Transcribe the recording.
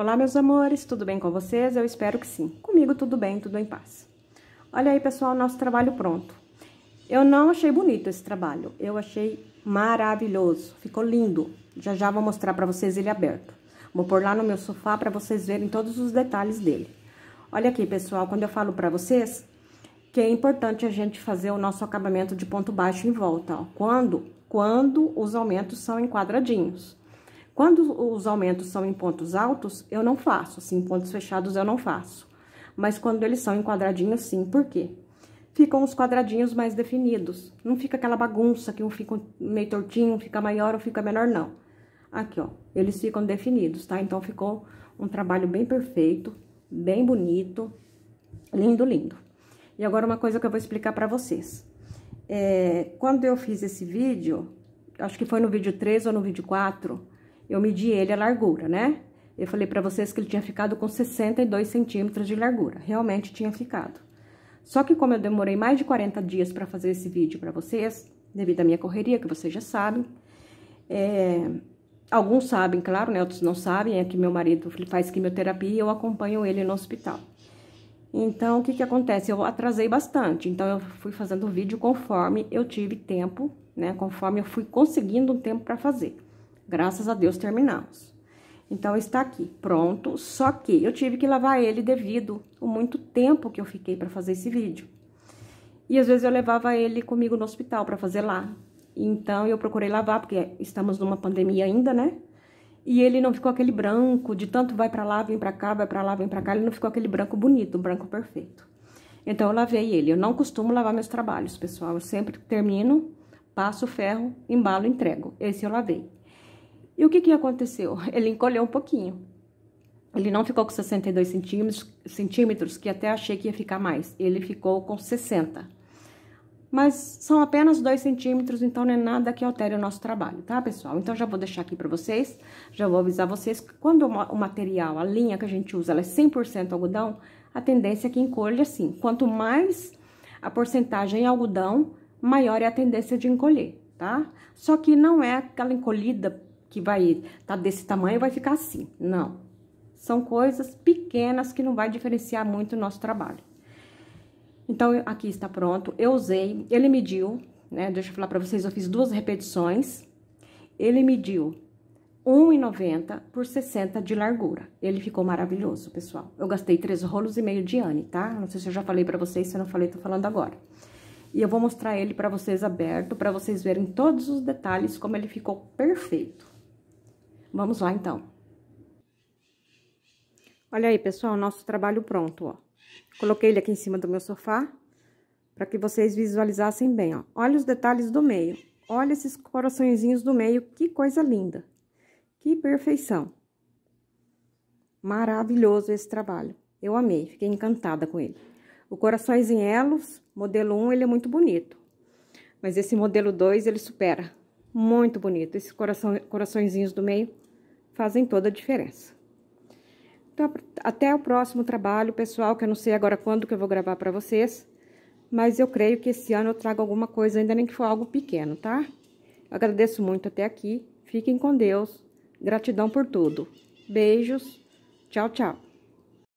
Olá, meus amores, tudo bem com vocês? Eu espero que sim. Comigo tudo bem, tudo em paz. Olha aí, pessoal, nosso trabalho pronto. Eu não achei bonito esse trabalho, eu achei maravilhoso, ficou lindo. Já já vou mostrar para vocês ele aberto. Vou pôr lá no meu sofá para vocês verem todos os detalhes dele. Olha aqui, pessoal, quando eu falo para vocês que é importante a gente fazer o nosso acabamento de ponto baixo em volta, ó. Quando, quando os aumentos são em quadradinhos. Quando os aumentos são em pontos altos, eu não faço, assim, em pontos fechados eu não faço. Mas quando eles são em quadradinhos, sim. Por quê? Ficam os quadradinhos mais definidos. Não fica aquela bagunça que um fica meio tortinho, um fica maior, ou fica menor, não. Aqui, ó, eles ficam definidos, tá? Então, ficou um trabalho bem perfeito, bem bonito, lindo, lindo. E agora, uma coisa que eu vou explicar pra vocês. É, quando eu fiz esse vídeo, acho que foi no vídeo 3 ou no vídeo 4, eu medi ele a largura, né? Eu falei para vocês que ele tinha ficado com 62 centímetros de largura. Realmente tinha ficado. Só que como eu demorei mais de 40 dias para fazer esse vídeo para vocês, devido à minha correria, que vocês já sabem, é, alguns sabem, claro, né? Outros não sabem, é que meu marido faz quimioterapia e eu acompanho ele no hospital. Então, o que que acontece? Eu atrasei bastante, então eu fui fazendo o vídeo conforme eu tive tempo, né? Conforme eu fui conseguindo um tempo para fazer. Graças a Deus terminamos. Então, está aqui, pronto, só que eu tive que lavar ele devido o muito tempo que eu fiquei para fazer esse vídeo. E às vezes eu levava ele comigo no hospital para fazer lá. Então, eu procurei lavar, porque estamos numa pandemia ainda, né? E ele não ficou aquele branco, de tanto vai para lá, vem para cá, vai para lá, vem para cá, ele não ficou aquele branco bonito, um branco perfeito. Então, eu lavei ele. Eu não costumo lavar meus trabalhos, pessoal. Eu sempre termino, passo o ferro, embalo, e entrego. Esse eu lavei. E o que, que aconteceu? Ele encolheu um pouquinho. Ele não ficou com 62 centímetros, centímetros, que até achei que ia ficar mais. Ele ficou com 60. Mas são apenas 2 centímetros, então não é nada que altere o nosso trabalho, tá, pessoal? Então, já vou deixar aqui para vocês, já vou avisar vocês. Quando o material, a linha que a gente usa, ela é 100% algodão, a tendência é que encolha assim. Quanto mais a porcentagem em algodão, maior é a tendência de encolher, tá? Só que não é aquela encolhida que vai tá desse tamanho vai ficar assim. Não. São coisas pequenas que não vai diferenciar muito o nosso trabalho. Então, aqui está pronto. Eu usei, ele mediu, né? Deixa eu falar para vocês, eu fiz duas repetições. Ele mediu 1,90 por 60 de largura. Ele ficou maravilhoso, pessoal. Eu gastei três rolos e meio de ane, tá? Não sei se eu já falei para vocês, se eu não falei, tô falando agora. E eu vou mostrar ele para vocês aberto, para vocês verem todos os detalhes como ele ficou perfeito. Vamos lá, então. Olha aí, pessoal, nosso trabalho pronto, ó. Coloquei ele aqui em cima do meu sofá, para que vocês visualizassem bem, ó. Olha os detalhes do meio. Olha esses coraçõezinhos do meio, que coisa linda. Que perfeição. Maravilhoso esse trabalho. Eu amei, fiquei encantada com ele. O corações em elos, modelo 1, ele é muito bonito. Mas esse modelo 2, ele supera. Muito bonito. Esses coraçõezinhos do meio fazem toda a diferença. Então, até o próximo trabalho, pessoal, que eu não sei agora quando que eu vou gravar para vocês, mas eu creio que esse ano eu trago alguma coisa, ainda nem que for algo pequeno, tá? Eu agradeço muito até aqui, fiquem com Deus, gratidão por tudo. Beijos, tchau, tchau.